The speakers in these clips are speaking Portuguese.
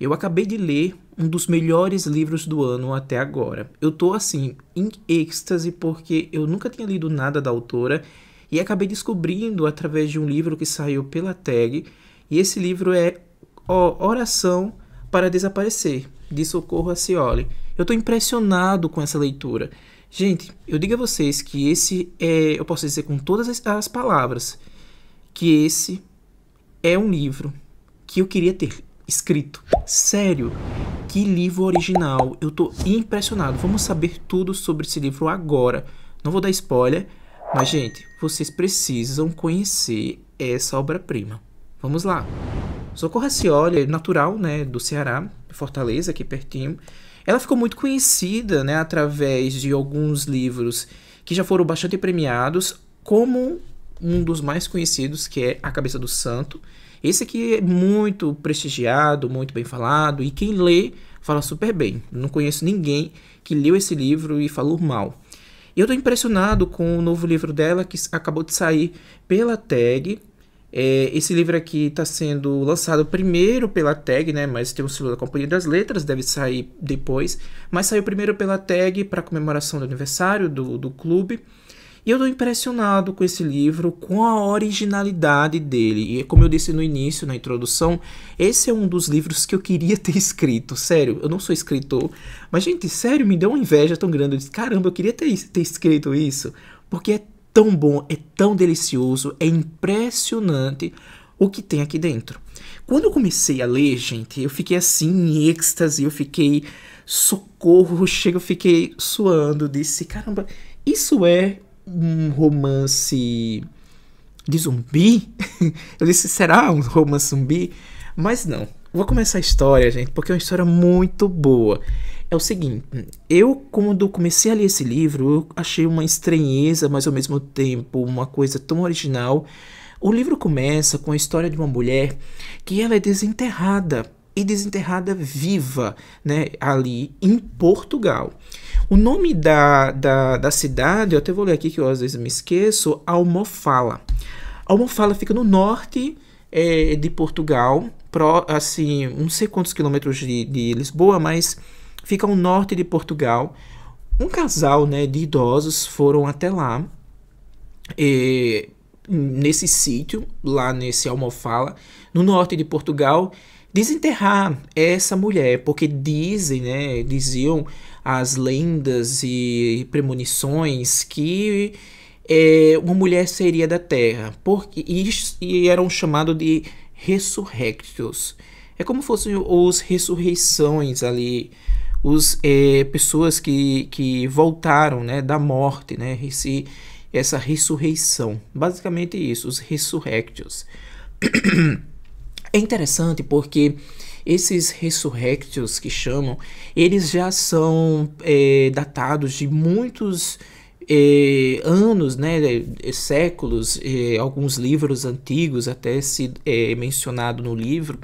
Eu acabei de ler um dos melhores livros do ano até agora. Eu tô assim em êxtase porque eu nunca tinha lido nada da autora e acabei descobrindo através de um livro que saiu pela tag. E esse livro é Oração para Desaparecer, de Socorro a Acioli. Eu tô impressionado com essa leitura. Gente, eu digo a vocês que esse é, eu posso dizer com todas as palavras, que esse é um livro que eu queria ter escrito. Sério, que livro original. Eu tô impressionado. Vamos saber tudo sobre esse livro agora. Não vou dar spoiler, mas gente, vocês precisam conhecer essa obra-prima. Vamos lá. Socorro Cioli é natural, né, do Ceará, Fortaleza, aqui pertinho. Ela ficou muito conhecida, né, através de alguns livros que já foram bastante premiados, como um dos mais conhecidos, que é A Cabeça do Santo. Esse aqui é muito prestigiado, muito bem falado, e quem lê fala super bem. Não conheço ninguém que leu esse livro e falou mal. eu estou impressionado com o novo livro dela, que acabou de sair pela tag. É, esse livro aqui está sendo lançado primeiro pela tag, né? Mas tem o um selo da Companhia das Letras, deve sair depois. Mas saiu primeiro pela tag para comemoração do aniversário do, do clube. E eu estou impressionado com esse livro, com a originalidade dele. E como eu disse no início, na introdução, esse é um dos livros que eu queria ter escrito. Sério, eu não sou escritor, mas, gente, sério, me deu uma inveja tão grande. Eu disse, caramba, eu queria ter, ter escrito isso, porque é tão bom, é tão delicioso, é impressionante o que tem aqui dentro. Quando eu comecei a ler, gente, eu fiquei assim em êxtase, eu fiquei socorro, chega, eu fiquei suando, disse, caramba, isso é um romance de zumbi? eu disse, será um romance zumbi? Mas não. Vou começar a história, gente, porque é uma história muito boa. É o seguinte, eu quando comecei a ler esse livro, achei uma estranheza, mas ao mesmo tempo uma coisa tão original. O livro começa com a história de uma mulher que ela é desenterrada e desenterrada viva né, ali em Portugal. O nome da, da, da cidade, eu até vou ler aqui que eu às vezes me esqueço, Almofala. Almofala fica no norte é, de Portugal, pro, assim, não sei quantos quilômetros de, de Lisboa, mas fica ao norte de Portugal. Um casal né, de idosos foram até lá, e eh, nesse sítio, lá nesse Almofala, no norte de Portugal, desenterrar essa mulher, porque dizem, né, diziam as lendas e premonições que é, uma mulher seria da terra, porque e, e eram chamados de ressurrectos. É como fossem os ressurreições ali, os é, pessoas que, que voltaram, né, da morte, né, esse, essa ressurreição. Basicamente isso, os ressurrectos. É interessante porque esses ressurrectos que chamam, eles já são é, datados de muitos é, anos, né, é, séculos, é, alguns livros antigos até se é, mencionado no livro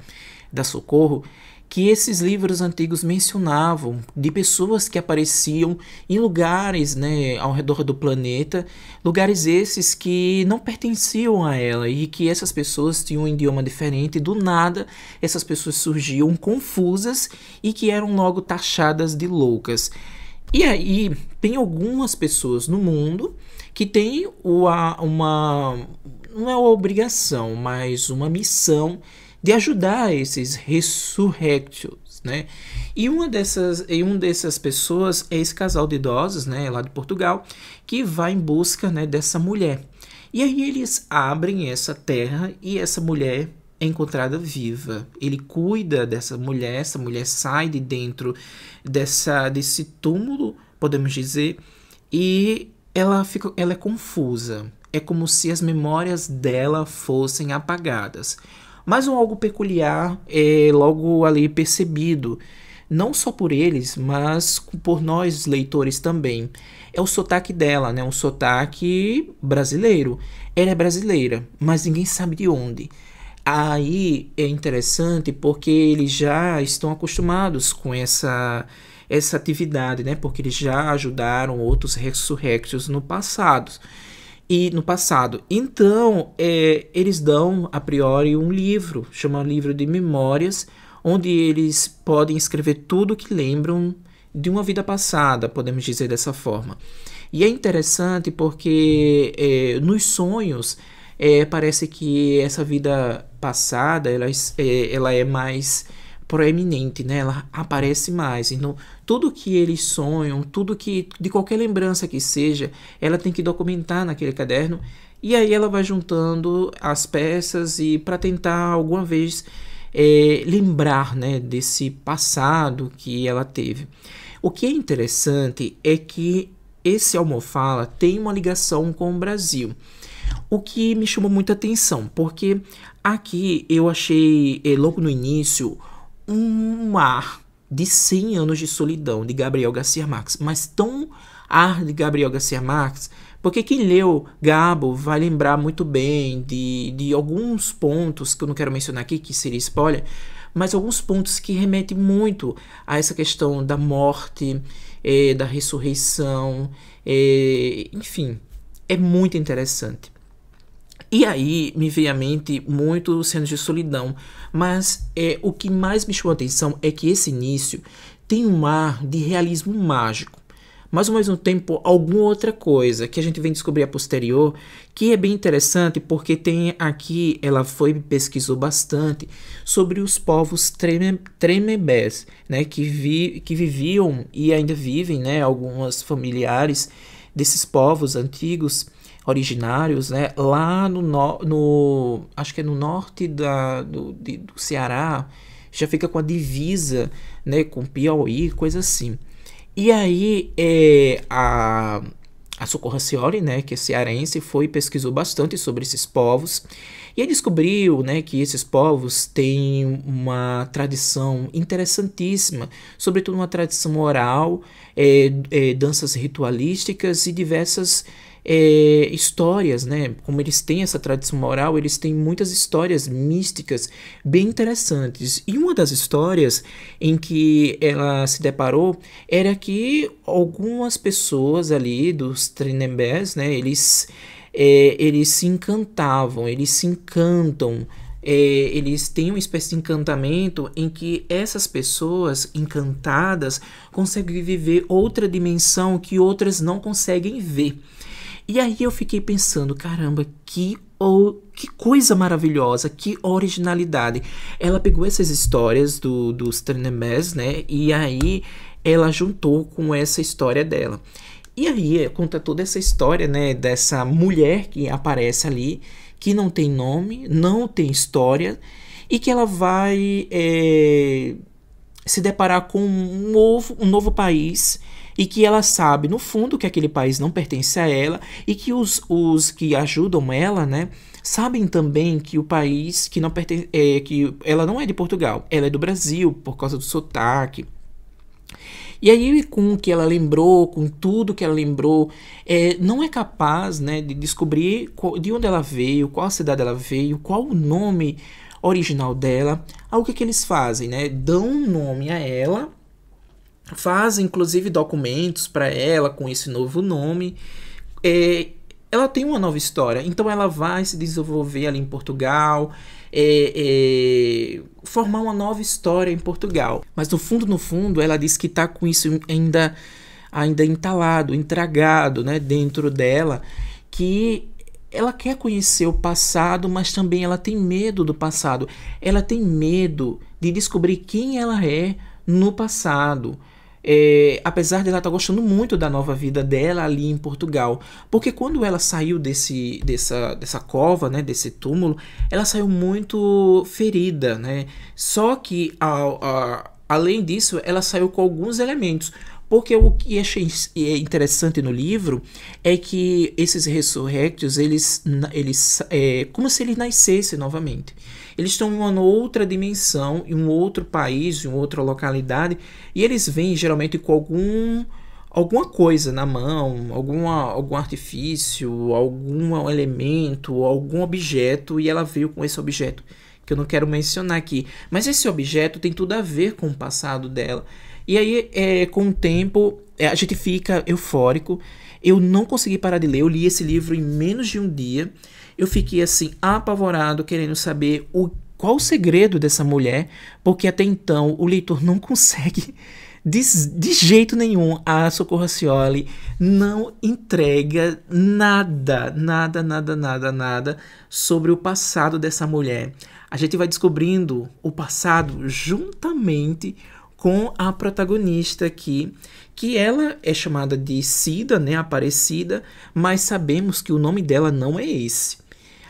da Socorro, que esses livros antigos mencionavam de pessoas que apareciam em lugares né, ao redor do planeta, lugares esses que não pertenciam a ela e que essas pessoas tinham um idioma diferente. Do nada, essas pessoas surgiam confusas e que eram logo taxadas de loucas. E aí, tem algumas pessoas no mundo que têm uma, uma não é uma obrigação, mas uma missão de ajudar esses ressurrectos, né? E uma dessas, e um dessas pessoas é esse casal de idosos, né, lá de Portugal, que vai em busca, né, dessa mulher. E aí eles abrem essa terra e essa mulher é encontrada viva. Ele cuida dessa mulher, essa mulher sai de dentro dessa desse túmulo, podemos dizer, e ela fica ela é confusa. É como se as memórias dela fossem apagadas mas um algo peculiar é logo ali percebido, não só por eles, mas por nós leitores também. É o sotaque dela, né? Um sotaque brasileiro. Ela é brasileira, mas ninguém sabe de onde. Aí é interessante porque eles já estão acostumados com essa essa atividade, né? Porque eles já ajudaram outros ressurrectos no passado e no passado. Então, é, eles dão a priori um livro, chama livro de memórias, onde eles podem escrever tudo o que lembram de uma vida passada, podemos dizer dessa forma. E é interessante porque é, nos sonhos é, parece que essa vida passada ela, é, ela é mais proeminente, né? Ela aparece mais. Então, tudo que eles sonham, tudo que de qualquer lembrança que seja, ela tem que documentar naquele caderno. E aí ela vai juntando as peças e para tentar alguma vez é, lembrar, né, desse passado que ela teve. O que é interessante é que esse Almofala tem uma ligação com o Brasil. O que me chamou muita atenção, porque aqui eu achei, é, logo no início, um ar de 100 anos de solidão de Gabriel Garcia Marques, mas tão ar de Gabriel Garcia Marques, porque quem leu Gabo vai lembrar muito bem de, de alguns pontos que eu não quero mencionar aqui, que seria spoiler, mas alguns pontos que remetem muito a essa questão da morte, eh, da ressurreição, eh, enfim, é muito interessante. E aí me veio à mente muito Cenas de Solidão, mas é, o que mais me chamou a atenção é que esse início tem um ar de realismo mágico mas ao mesmo tempo alguma outra coisa que a gente vem descobrir a posterior, que é bem interessante porque tem aqui, ela foi pesquisou bastante sobre os povos treme, tremebés, né, que, vi, que viviam e ainda vivem, né, algumas familiares desses povos antigos originários, né, lá no, no, no acho que é no norte da, do, de, do Ceará, já fica com a divisa, né, com Piauí, coisa assim. E aí é, a, a Socorra Cioli, né, que é cearense, foi e pesquisou bastante sobre esses povos e aí descobriu né, que esses povos têm uma tradição interessantíssima, sobretudo uma tradição oral, é, é, danças ritualísticas e diversas é, histórias, né? Como eles têm essa tradição moral, eles têm muitas histórias místicas bem interessantes. E uma das histórias em que ela se deparou era que algumas pessoas ali dos Trinembés, né? Eles, é, eles se encantavam, eles se encantam é, eles têm uma espécie de encantamento em que essas pessoas encantadas conseguem viver outra dimensão que outras não conseguem ver. E aí eu fiquei pensando, caramba, que ou que coisa maravilhosa, que originalidade. Ela pegou essas histórias do, dos Trenemés, né? E aí ela juntou com essa história dela. E aí eh, conta toda essa história, né? Dessa mulher que aparece ali, que não tem nome, não tem história, e que ela vai é, se deparar com um novo, um novo país e que ela sabe no fundo que aquele país não pertence a ela e que os, os que ajudam ela, né, sabem também que o país que não pertence, é, que ela não é de Portugal, ela é do Brasil por causa do sotaque. E aí, com o que ela lembrou, com tudo que ela lembrou, é, não é capaz né, de descobrir qual, de onde ela veio, qual cidade ela veio, qual o nome original dela. Aí, o que, que eles fazem? Né? Dão um nome a ela faz inclusive documentos para ela com esse novo nome. É, ela tem uma nova história, então ela vai se desenvolver ali em Portugal, é, é, formar uma nova história em Portugal. Mas no fundo, no fundo, ela diz que está com isso ainda, ainda entalado, entragado, né, dentro dela, que ela quer conhecer o passado, mas também ela tem medo do passado. Ela tem medo de descobrir quem ela é no passado. É, apesar de ela estar tá gostando muito da nova vida dela ali em Portugal, porque quando ela saiu desse, dessa, dessa cova, né, desse túmulo, ela saiu muito ferida, né? Só que a, a, além disso, ela saiu com alguns elementos, porque o que achei eh, interessante no livro é que esses ressurrectos, eles, eles é como se eles nascessem novamente. Eles estão em uma outra dimensão, em um outro país, em outra localidade, e eles vêm geralmente com algum alguma coisa na mão, alguma, algum artifício, algum elemento, algum objeto, e ela veio com esse objeto que eu não quero mencionar aqui. Mas esse objeto tem tudo a ver com o passado dela. E aí, é, com o tempo, é, a gente fica eufórico. Eu não consegui parar de ler, eu li esse livro em menos de um dia. Eu fiquei assim, apavorado, querendo saber o, qual o segredo dessa mulher, porque até então o leitor não consegue. De, de jeito nenhum, a Socorro Cioli não entrega nada, nada, nada, nada, nada sobre o passado dessa mulher. A gente vai descobrindo o passado juntamente com a protagonista aqui, que ela é chamada de Cida, né, Aparecida, mas sabemos que o nome dela não é esse.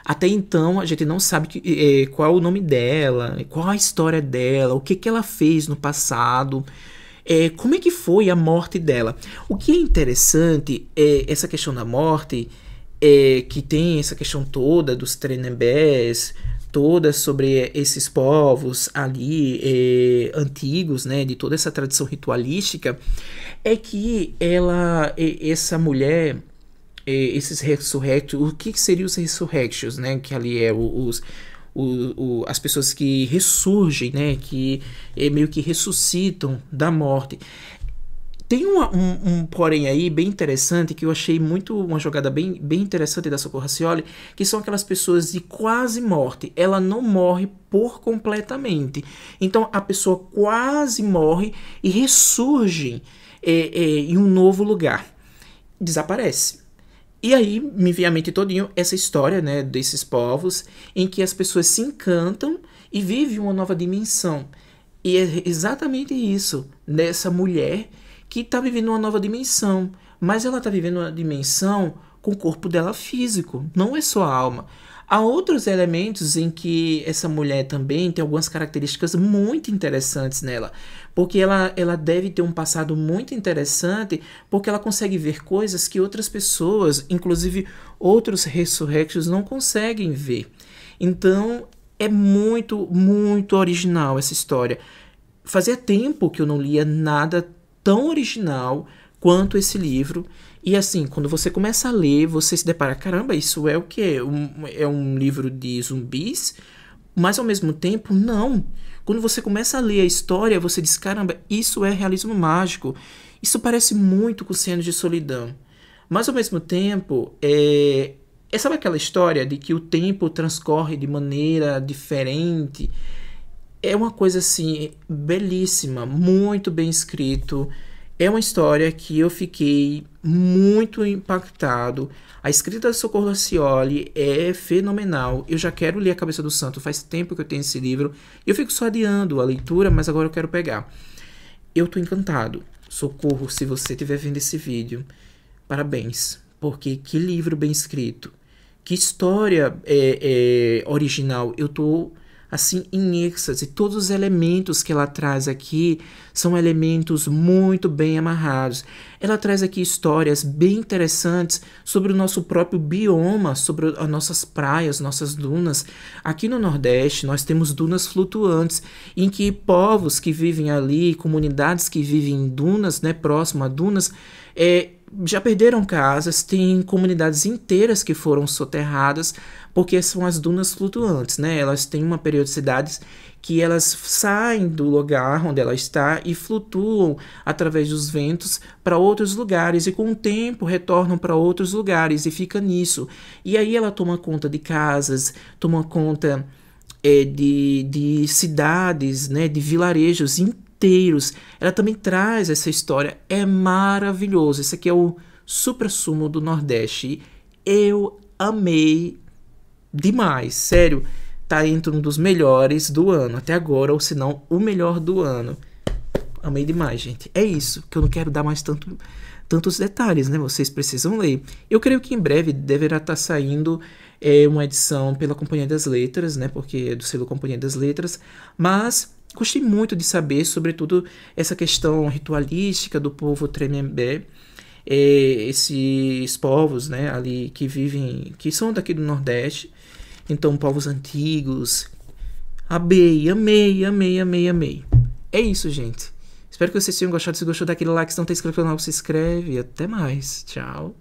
Até então a gente não sabe que, é, qual é o nome dela, qual a história dela, o que, que ela fez no passado, é, como é que foi a morte dela. O que é interessante é essa questão da morte, é, que tem essa questão toda dos Trenembés, toda sobre esses povos ali eh, antigos, né, de toda essa tradição ritualística, é que ela, essa mulher, esses ressurrectos, o que seriam os ressurrectos, né, que ali é os, o, o, as pessoas que ressurgem, né, que eh, meio que ressuscitam da morte. Tem um, um, um, porém aí bem interessante que eu achei muito uma jogada bem, bem interessante da Socorro Racioli, que são aquelas pessoas de quase morte. Ela não morre por completamente. Então a pessoa quase morre e ressurge é, é, em um novo lugar. Desaparece. E aí me vem à mente todinho essa história né, desses povos em que as pessoas se encantam e vivem uma nova dimensão. E é exatamente isso nessa mulher que está vivendo uma nova dimensão, mas ela está vivendo uma dimensão com o corpo dela físico, não é só a alma. Há outros elementos em que essa mulher também tem algumas características muito interessantes nela, porque ela, ela deve ter um passado muito interessante, porque ela consegue ver coisas que outras pessoas, inclusive outros ressurrectos, não conseguem ver. Então é muito, muito original essa história. Fazia tempo que eu não lia nada tão original quanto esse livro. E assim, quando você começa a ler, você se depara, caramba, isso é o que? Um, é um livro de zumbis? Mas ao mesmo tempo, não. Quando você começa a ler a história, você diz, caramba, isso é realismo mágico. Isso parece muito com Cenas de Solidão. Mas ao mesmo tempo, é... é sabe aquela história de que o tempo transcorre de maneira diferente? é uma coisa assim belíssima, muito bem escrito. É uma história que eu fiquei muito impactado. A escrita da Socorro Acioli é fenomenal. Eu já quero ler A Cabeça do Santo, faz tempo que eu tenho esse livro. Eu fico só adiando a leitura, mas agora eu quero pegar. Eu tô encantado. Socorro, se você estiver vendo esse vídeo, parabéns, porque que livro bem escrito. Que história é, é, original. Eu tô assim em êxtase. Todos os elementos que ela traz aqui são elementos muito bem amarrados. Ela traz aqui histórias bem interessantes sobre o nosso próprio bioma, sobre as nossas praias, nossas dunas. Aqui no Nordeste, nós temos dunas flutuantes em que povos que vivem ali, comunidades que vivem em dunas, né, próximo a dunas, é, já perderam casas, tem comunidades inteiras que foram soterradas, porque são as dunas flutuantes, né? Elas têm uma periodicidade que elas saem do lugar onde ela está e flutuam através dos ventos para outros lugares e com o tempo retornam para outros lugares e fica nisso. E aí ela toma conta de casas, toma conta é, de, de cidades, né, de vilarejos inteiros ela também traz essa história. É maravilhoso. Esse aqui é o supra-sumo do Nordeste. Eu amei demais, sério. Tá entre um dos melhores do ano até agora, ou se não, o melhor do ano. Amei demais, gente. É isso, que eu não quero dar mais tanto, tantos detalhes, né? Vocês precisam ler. Eu creio que em breve deverá estar tá saindo é, uma edição pela Companhia das Letras, né? Porque é do selo Companhia das Letras. Mas Gostei muito de saber, sobretudo, essa questão ritualística do povo Tremembé, é, esses povos né, ali que vivem, que são daqui do Nordeste, então povos antigos. Amei, amei, amei, amei, amei. É isso, gente. Espero que vocês tenham gostado. Se gostou daquele like, se não tá inscrito no canal, se inscreve. Até mais. Tchau.